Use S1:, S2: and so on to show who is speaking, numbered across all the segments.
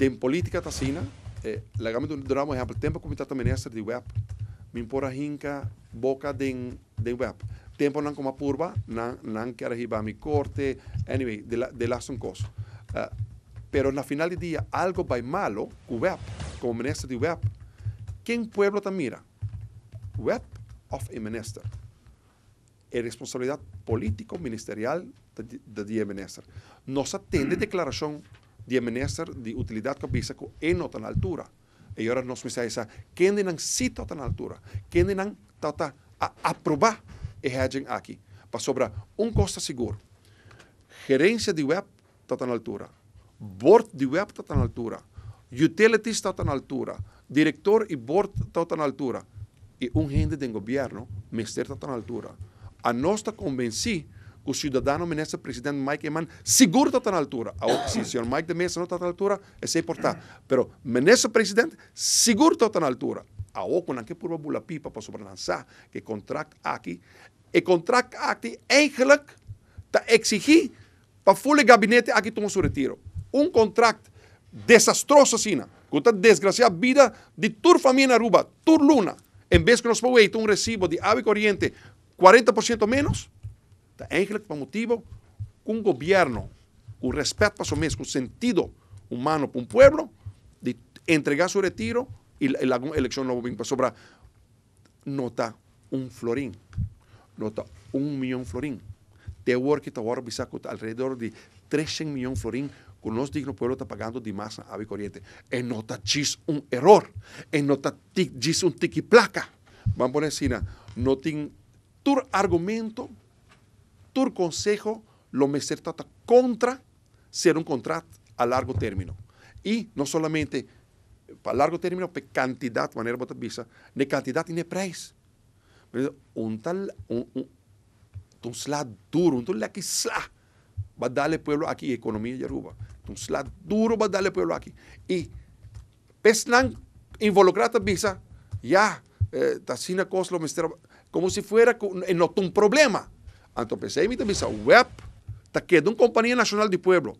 S1: en política tassina, eh, legalmente tiempo que ...tiempo tempo comitata ministra de web, me importa hinca boca de de web. no no como purba, ...no quiero ir a mi corte, anyway, de la de la son ah, pero na final del día... algo va malo, web, como ministro de web. ...¿quién pueblo te mira? Web of a minister. ...es responsabilidad político ministerial de, de, de minister. atende atiende declaración de minister de utilidad que pisa en otra altura. Y ahora nos que esa, ¿quién de a tan altura? ¿Quién de tota a aprobar el hedging aquí? Para sobra un costo seguro. Gerencia de web tan altura. Board de web tan altura. Utilities tan altura. Director y board tan altura. Y un gente del gobierno, mister tan altura. A no está o cidadão ministro presidente Mike Eman seguro está na altura. Si el señor Mike de Mesa no está altura, es é Pero Mas ministro presidente seguro está na altura. Agora, com que purva bula pipa para sobrelançar que contract aquí, el contract aqui, eigenlijk, está exigir para el gabinete aquí tomar su retiro. Un contrato desastroso, assim, con desgraciada vida de tur familia na Aruba, tur luna, en vez que nós pagamos un recibo de ave corriente 40% menos, ángel por motivo que gobierno un respeto respeto para su mes, sentido humano para un pueblo de entregar su retiro y la no va a pues sobrar. Nota un florín nota un millón te work que está alrededor de 300 de florín con los dignos pueblos pueblo está pagando de masa a corriente. en nota chis un error en nota chis un tiki placa. Vamos poner assim, no tiene tu argumento tu consejo lo me contra ser un contrato a largo término. Y no solamente eh, a largo término, pero cantidad, manera de visa, ni cantidad ni precio. Pero un tal, un, un, duro, un tal que va a darle pueblo aquí, economía y Aruba. Un sla duro va a darle pueblo aquí. Y peslan involucrada visa, ya, eh, coslo, como si fuera es un problema. Anthropocene me misa web, está una compañía Nacional de Pueblo.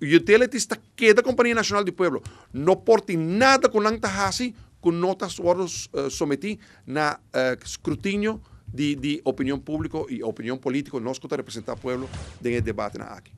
S1: Utilities está queda compañía Nacional de Pueblo. No porte nada con anta con con notas o uh, eh, someti na eh, escrutinio de, opinión pública y opinión política, nós que representar pueblo en el debate aquí.